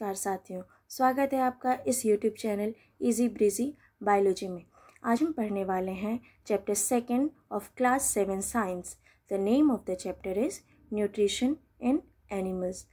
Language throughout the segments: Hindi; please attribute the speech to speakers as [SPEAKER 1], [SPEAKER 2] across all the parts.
[SPEAKER 1] नमस्कार साथियों स्वागत है आपका इस YouTube channel easy breezy biology में आज हम पढ़ने वाले हैं chapter second of class seven science the name of the chapter is nutrition in animals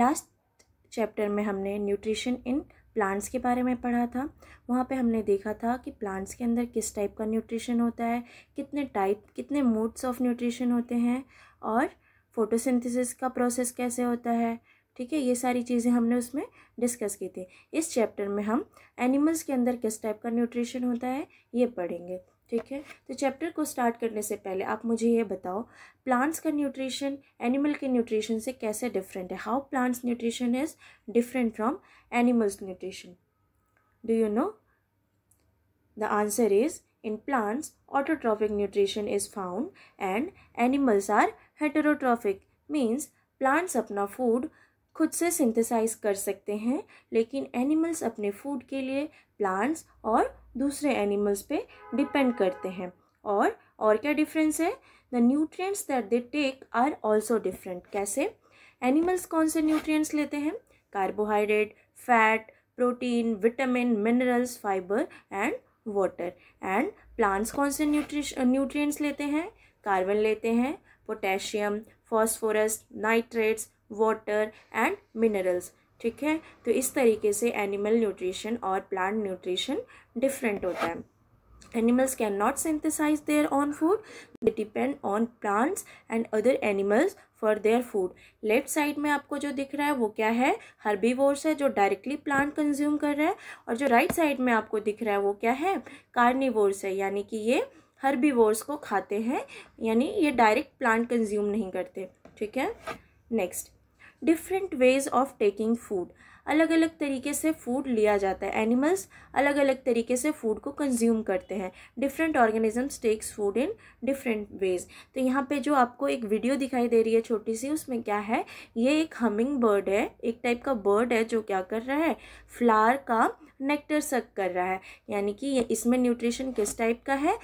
[SPEAKER 1] last chapter में हमने न्यूट्रिशन इन प्लांट्स के बारे में पढ़ा था वहाँ पे हमने देखा था कि प्लांट्स के अंदर किस टाइप का न्यूट्रिशन होता है कितने टाइप कितने मोड्स ऑफ न्यूट्रिशन होते हैं और फोटोसिंथेसिस का प्रोसेस कैसे होता है ठीक है ये सारी चीज़ें हमने उसमें डिस्कस की थी इस चैप्टर में हम एनिमल्स के अंदर किस टाइप का न्यूट्रिशन होता है ये पढ़ेंगे ठीक है तो चैप्टर को स्टार्ट करने से पहले आप मुझे ये बताओ प्लांट्स का न्यूट्रिशन एनिमल के न्यूट्रिशन से कैसे डिफरेंट है how plants nutrition is different from animals nutrition do you know the answer is in plants autotrophic nutrition is found and animals are heterotrophic means plants अपना फूड खुद से सिंथेसाइज कर सकते हैं लेकिन एनिमल्स अपने फूड के लिए प्लांट्स और दूसरे एनिमल्स पे डिपेंड करते हैं और और क्या डिफरेंस है the nutrients that they take are also different कैसे एनिमल्स कौन से न्यूट्रिएंट्स लेते हैं carbohydrate fat protein vitamin minerals fibre and water and plants कौन से न्यूट्रिश न्यूट्रिएंट्स लेते हैं कार्बन लेते हैं potassium phosphorus nitrates water and minerals ठीक है तो इस तरीके से एनिमल न्यूट्रिशन और प्लांट न्यूट्रिशन डिफरेंट होता है can not synthesize their own food they depend on plants and other animals for their food left side में आपको जो दिख रहा है वो क्या है हर्बीवोर्स है जो डायरेक्टली प्लांट कंज्यूम कर रहा है और जो राइट right साइड में आपको दिख रहा है वो क्या है कार्निवोर्स है यानी कि ये हर्बीवोर्स को खाते हैं यानी ये डायरेक्ट प्लांट कंज्यूम नहीं करते ठीक है next different ways of taking food अलग अलग तरीके से फूड लिया जाता है एनिमल्स अलग अलग तरीके से फूड को कंज्यूम करते हैं different organisms takes food in different ways तो यहाँ पे जो आपको एक वीडियो दिखाई दे रही है छोटी सी उसमें क्या है ये एक हमिंग बर्ड है एक टाइप का बर्ड है जो क्या कर रहा है फ्लार का नेक्टर सक कर रहा है यानी कि इसमें न्यूट्रिशन किस टाइप का है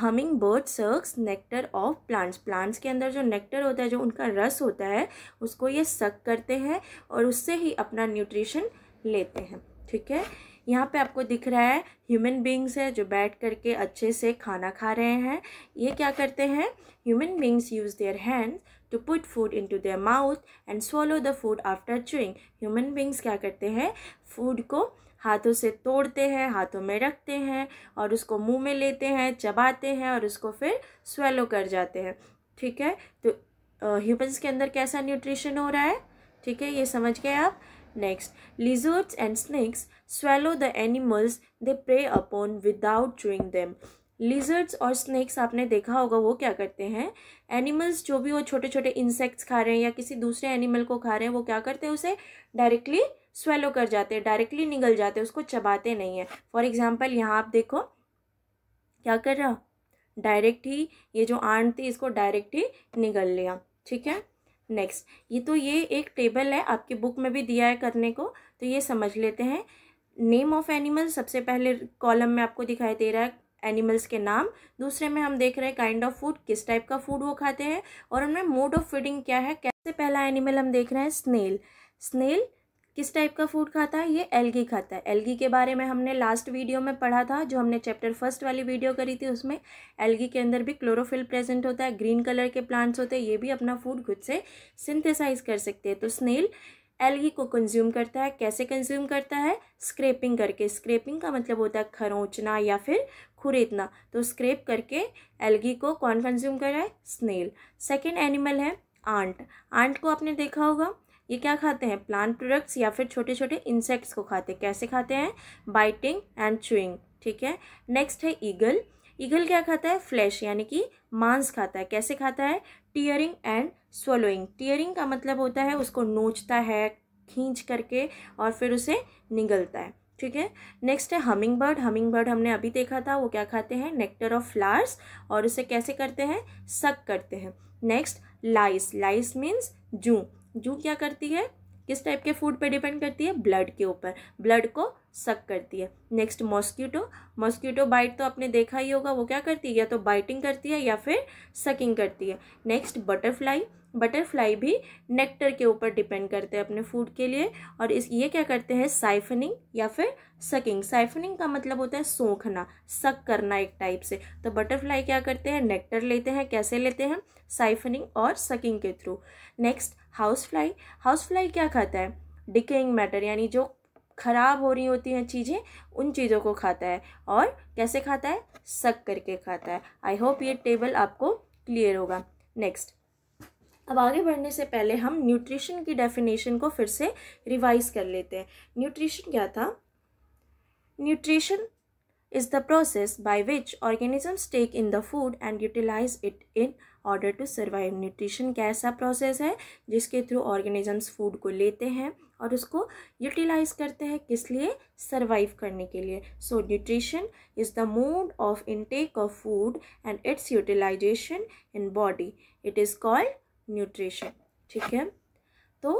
[SPEAKER 1] humming bird sucks nectar of plants plants के अंदर जो नेक्टर होता है जो उनका रस होता है उसको ये सक करते हैं और उससे ही अपना न्यूट्रिशन लेते हैं ठीक है यहाँ पे आपको दिख रहा है ह्यूमन बींग्स है जो बैठ करके अच्छे से खाना खा रहे हैं ये क्या करते हैं human beings use their hands to put food into their mouth and swallow the food after chewing human beings क्या करते हैं फूड को हाथों से तोड़ते हैं हाथों में रखते हैं और उसको मुंह में लेते हैं चबाते हैं और उसको फिर स्वेलो कर जाते हैं ठीक है तो ह्यूमन्स के अंदर कैसा न्यूट्रिशन हो रहा है ठीक है ये समझ गए आप Next, lizards and snakes swallow the animals they prey upon without chewing them. Lizards और स्नैक्स आपने देखा होगा वो क्या करते हैं एनिमल्स जो भी वो छोटे छोटे इंसेक्ट्स खा रहे हैं या किसी दूसरे एनिमल को खा रहे हैं वो क्या करते हैं उसे डायरेक्टली स्वेलो कर जाते हैं डायरेक्टली निगल जाते हैं उसको चबाते नहीं है फॉर एग्जाम्पल यहाँ आप देखो क्या कर रहा डायरेक्ट ही ये जो आंट थी इसको डायरेक्ट ही निगल लिया ठीक है नेक्स्ट ये तो ये एक टेबल है आपकी बुक में भी दिया है करने को तो ये समझ लेते हैं नेम ऑफ एनिमल सबसे पहले कॉलम में आपको दिखाई दे रहा है एनिमल्स के नाम दूसरे में हम देख रहे हैं काइंड ऑफ फूड किस टाइप का फूड वो खाते हैं और उनमें मोड ऑफ फीडिंग क्या है कैसे पहला एनिमल हम देख रहे हैं स्नेल स्नेल किस टाइप का फूड खाता है ये एलगी खाता है एलगी के बारे में हमने लास्ट वीडियो में पढ़ा था जो हमने चैप्टर फर्स्ट वाली वीडियो करी थी उसमें एलगी के अंदर भी क्लोरोफिल प्रेजेंट होता है ग्रीन कलर के प्लांट्स होते हैं ये भी अपना फूड खुद से सिंथेसाइज कर सकते हैं तो स्नेल एलगी को कंज्यूम करता है कैसे कंज्यूम करता है स्क्रैपिंग करके स्क्रैपिंग का मतलब होता है खरोंचना या फिर खुरेदना तो स्क्रैप करके एलगी को कौन कंज्यूम कर रहा है स्नेल सेकेंड एनिमल है आंट आंट को आपने देखा होगा ये क्या खाते हैं प्लांट प्रोडक्ट्स या फिर छोटे छोटे इंसेक्ट्स को खाते हैं कैसे खाते हैं बाइटिंग एंड चुइंग ठीक है नेक्स्ट है ईगल ईगल क्या खाता है फ्लैश यानी कि मांस खाता है कैसे खाता है टीयरिंग एंड स्वलोइंग टीयरिंग का मतलब होता है उसको नोचता है खींच करके और फिर उसे निगलता है ठीक है नेक्स्ट है हमिंग बर्ड हमिंग बर्ड हमने अभी देखा था वो क्या खाते हैं नेक्टर ऑफ फ्लावर्स और उसे कैसे करते हैं सक करते हैं नेक्स्ट लाइस लाइस मीन्स जू जू क्या करती है किस टाइप के फूड पे डिपेंड करती है ब्लड के ऊपर ब्लड को सक करती है नेक्स्ट मॉस्क्यूटो मॉस्क्यूटो बाइट तो आपने देखा ही होगा वो क्या करती है या तो बाइटिंग करती है या फिर सकिंग करती है नेक्स्ट बटरफ्लाई बटरफ्लाई भी नेक्टर के ऊपर डिपेंड करते हैं अपने फूड के लिए और इस ये क्या करते हैं साइफनिंग या फिर सकिंग साइफनिंग का मतलब होता है सोखना सक करना एक टाइप से तो बटरफ्लाई क्या करते हैं नेक्टर लेते हैं कैसे लेते हैं साइफनिंग और सकिंग के through next housefly housefly क्या खाता है डिकेइंग मैटर यानी जो खराब हो रही होती हैं चीज़ें उन चीज़ों को खाता है और कैसे खाता है सक करके खाता है आई होप ये टेबल आपको क्लियर होगा नेक्स्ट अब आगे बढ़ने से पहले हम न्यूट्रिशन की डेफिनेशन को फिर से रिवाइज कर लेते हैं न्यूट्रिशन क्या था nutrition is the process by which organisms take in the food and utilize it in order to survive nutrition कैसा प्रोसेस है जिसके थ्रू ऑर्गेनिजम्स फूड को लेते हैं और उसको यूटिलाइज करते हैं किस लिए सर्वाइव करने के लिए so nutrition is the mode of intake of food and its utilization in body it is called nutrition ठीक है तो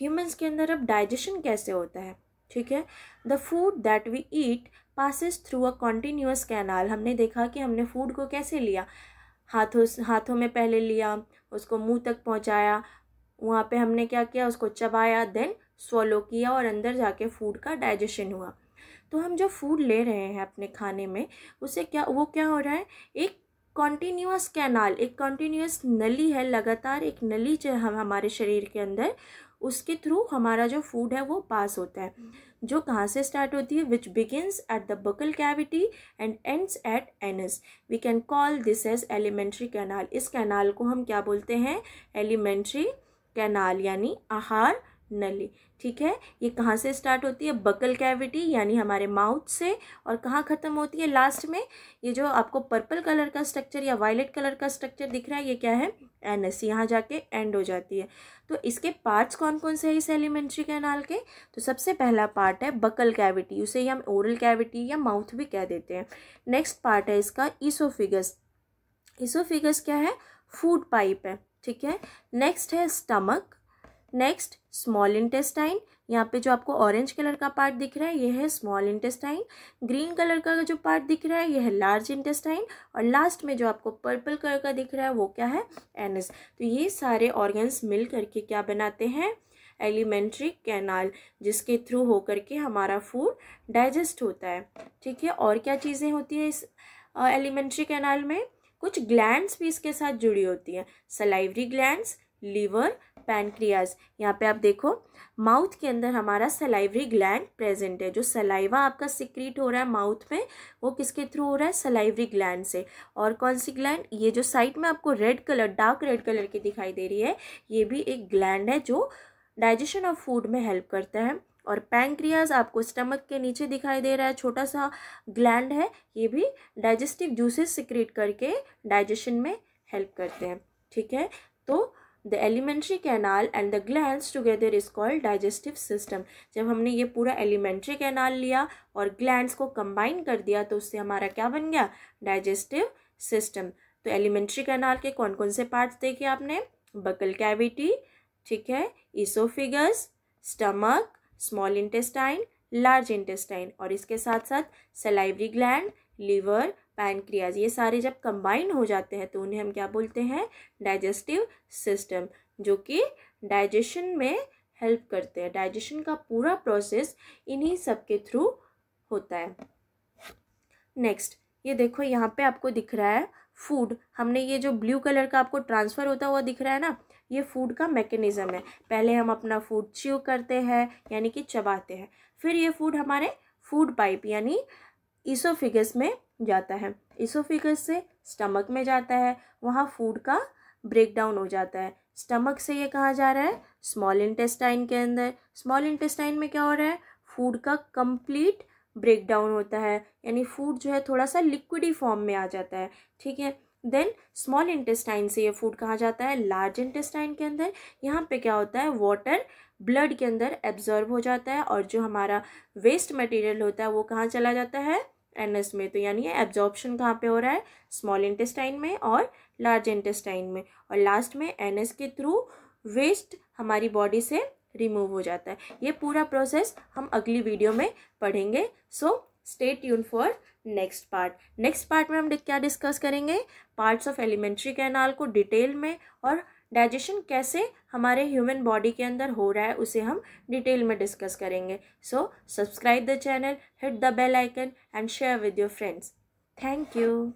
[SPEAKER 1] ह्यूमन्स के अंदर अब डाइजेशन कैसे होता है ठीक है the food that we eat passes through a continuous canal हमने देखा कि हमने फूड को कैसे लिया हाथों हाथों में पहले लिया उसको मुंह तक पहुंचाया वहाँ पे हमने क्या किया उसको चबाया देन स्वलो किया और अंदर जाके फूड का डाइजेशन हुआ तो हम जो फूड ले रहे हैं अपने खाने में उसे क्या वो क्या हो रहा है एक कॉन्टीन्यूस कैनाल एक कॉन्टीन्यूस नली है लगातार एक नली जो हम हमारे शरीर के अंदर उसके थ्रू हमारा जो फूड है वो पास होता है जो कहाँ से स्टार्ट होती है which begins at the buccal cavity and ends at anus we can call this as alimentary canal इस कैनाल को हम क्या बोलते हैं एलिमेंट्री कैनाल यानी आहार नली ठीक है ये कहाँ से स्टार्ट होती है बकल कैविटी यानी हमारे माउथ से और कहाँ ख़त्म होती है लास्ट में ये जो आपको पर्पल कलर का स्ट्रक्चर या वायलेट कलर का स्ट्रक्चर दिख रहा है ये क्या है एस यहाँ जाके एंड हो जाती है तो इसके पार्ट्स कौन कौन से हैं इस एलिमेंट्री कैनाल के तो सबसे पहला पार्ट है बकल कैविटी उसे हम ओरल कैविटी या माउथ भी कह देते हैं नेक्स्ट पार्ट है इसका ईसोफिगस ईसोफिगस क्या है फूड पाइप है ठीक है नेक्स्ट है स्टमक नेक्स्ट स्मॉल इंटेस्टाइन यहाँ पे जो आपको ऑरेंज कलर का पार्ट दिख रहा है यह है स्मॉल इंटेस्टाइन ग्रीन कलर का जो पार्ट दिख रहा है यह है लार्ज इंटेस्टाइन और लास्ट में जो आपको पर्पल कलर का दिख रहा है वो क्या है एनस तो ये सारे ऑर्गन्स मिल करके क्या बनाते हैं एलिमेंट्री कैनाल जिसके थ्रू होकर के हमारा फूड डाइजेस्ट होता है ठीक है और क्या चीज़ें होती हैं इस एलिमेंट्री कैनाल में कुछ ग्लैंड्स भी इसके साथ जुड़ी होती हैं सलाइवरी ग्लैंड्स लीवर पैनक्रियाज यहाँ पे आप देखो माउथ के अंदर हमारा सलाइवरी ग्लैंड प्रेजेंट है जो सलाइवा आपका सिक्रीट हो रहा है माउथ में वो किसके थ्रू हो रहा है सलाइवरी ग्लैंड से और कौन सी ग्लैंड ये जो साइड में आपको red colour dark red colour की दिखाई दे रही है ये भी एक ग्लैंड है जो डाइजेशन ऑफ फूड में हेल्प करता है और पैंक्रियाज आपको स्टमक के नीचे दिखाई दे रहा है छोटा सा ग्लैंड है ये भी डाइजेस्टिव जूसेस सिक्रीट करके डाइजेशन में हेल्प करते हैं ठीक है तो the alimentary canal and the gland together is called digestive system जब हमने ये पूरा एलिमेंट्री कैनाल लिया और ग्लैंड को कम्बाइन कर दिया तो उससे हमारा क्या बन गया डाइजेस्टिव सिस्टम तो एलिमेंट्री कैनाल के कौन कौन से पार्ट्स देखे आपने बकल कैविटी ठीक है oesophagus stomach small intestine large intestine और इसके साथ साथ सलाइवरी ग्लैंड लीवर पैनक्रियाज ये सारे जब कंबाइन हो जाते हैं तो उन्हें हम क्या बोलते हैं डाइजेस्टिव सिस्टम जो कि डाइजेशन में हेल्प करते हैं डाइजेशन का पूरा प्रोसेस इन्हीं सब के थ्रू होता है नेक्स्ट ये देखो यहाँ पे आपको दिख रहा है फूड हमने ये जो ब्लू कलर का आपको ट्रांसफ़र होता हुआ दिख रहा है ना ये फूड का मैकेनिज़्म है पहले हम अपना फूड च्यू करते हैं यानी कि चबाते हैं फिर ये फूड हमारे फूड पाइप यानी ईसोफिगस में जाता है इसोफिकस से स्टमक में जाता है वहाँ फूड का ब्रेक डाउन हो जाता है स्टमक से ये कहा जा रहा है स्मॉल इंटेस्टाइन के अंदर स्मॉल इंटेस्टाइन में क्या हो रहा है फूड का कंप्लीट ब्रेक डाउन होता है यानी फूड जो है थोड़ा सा लिक्विडी फॉर्म में आ जाता है ठीक है देन स्मॉल इंटेस्टाइन से ये फूड कहा जाता है लार्ज इंटेस्टाइन के अंदर यहाँ पे क्या होता है वाटर ब्लड के अंदर एब्जॉर्ब हो जाता है और जो हमारा वेस्ट मटेरियल होता है वो कहाँ चला जाता है एस में तो यानी एब्जॉर्बशन कहाँ पे हो रहा है स्मॉल इंटेस्टाइन में और लार्ज इंटेस्टाइन में और लास्ट में एस के थ्रू वेस्ट हमारी बॉडी से रिमूव हो जाता है ये पूरा प्रोसेस हम अगली वीडियो में पढ़ेंगे so stay tune for next part next part में हम क्या डिस्कस करेंगे पार्ट्स ऑफ एलिमेंट्री कैनाल को डिटेल में और डाइजेशन कैसे हमारे ह्यूमन बॉडी के अंदर हो रहा है उसे हम डिटेल में डिस्कस करेंगे so subscribe the channel hit the bell icon and share with your friends thank you